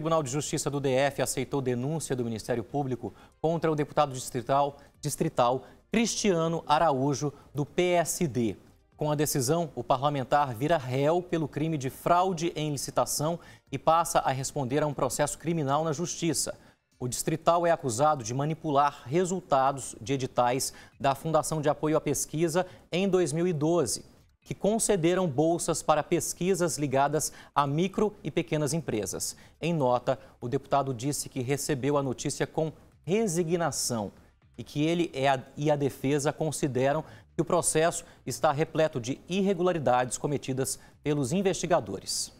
O Tribunal de Justiça do DF aceitou denúncia do Ministério Público contra o deputado distrital, distrital Cristiano Araújo, do PSD. Com a decisão, o parlamentar vira réu pelo crime de fraude em licitação e passa a responder a um processo criminal na Justiça. O distrital é acusado de manipular resultados de editais da Fundação de Apoio à Pesquisa em 2012 que concederam bolsas para pesquisas ligadas a micro e pequenas empresas. Em nota, o deputado disse que recebeu a notícia com resignação e que ele é e a defesa consideram que o processo está repleto de irregularidades cometidas pelos investigadores.